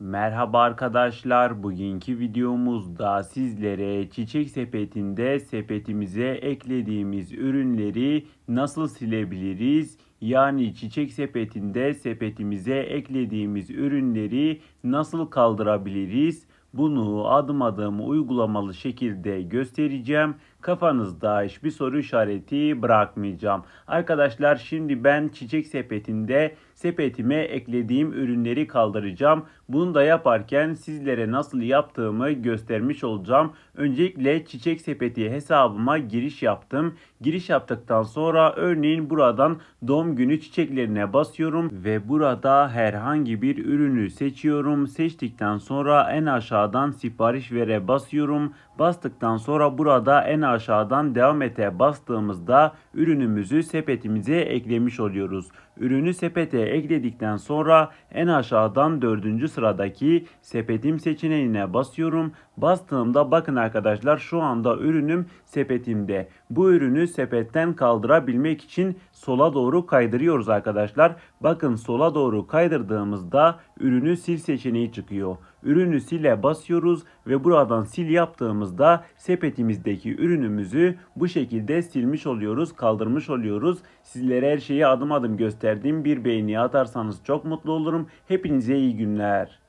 Merhaba arkadaşlar. Bugünkü videomuzda sizlere çiçek sepetinde sepetimize eklediğimiz ürünleri nasıl silebiliriz? Yani çiçek sepetinde sepetimize eklediğimiz ürünleri nasıl kaldırabiliriz? Bunu adım adım uygulamalı şekilde göstereceğim. Kafanızda hiçbir soru işareti bırakmayacağım. Arkadaşlar şimdi ben çiçek sepetinde sepetime eklediğim ürünleri kaldıracağım. Bunu da yaparken sizlere nasıl yaptığımı göstermiş olacağım. Öncelikle çiçek sepeti hesabıma giriş yaptım. Giriş yaptıktan sonra örneğin buradan doğum günü çiçeklerine basıyorum ve burada herhangi bir ürünü seçiyorum. Seçtikten sonra en aşağı aşağıdan sipariş vere basıyorum. Bastıktan sonra burada en aşağıdan devam ete bastığımızda ürünümüzü sepetimize eklemiş oluyoruz. Ürünü sepete ekledikten sonra en aşağıdan dördüncü sıradaki sepetim seçeneğine basıyorum. Bastığımda bakın arkadaşlar şu anda ürünüm sepetimde. Bu ürünü sepetten kaldırabilmek için sola doğru kaydırıyoruz arkadaşlar. Bakın sola doğru kaydırdığımızda ürünü sil seçeneği çıkıyor ürünü sile basıyoruz ve buradan sil yaptığımızda sepetimizdeki ürünümüzü bu şekilde silmiş oluyoruz, kaldırmış oluyoruz. Sizlere her şeyi adım adım gösterdiğim bir beğeni atarsanız çok mutlu olurum. Hepinize iyi günler.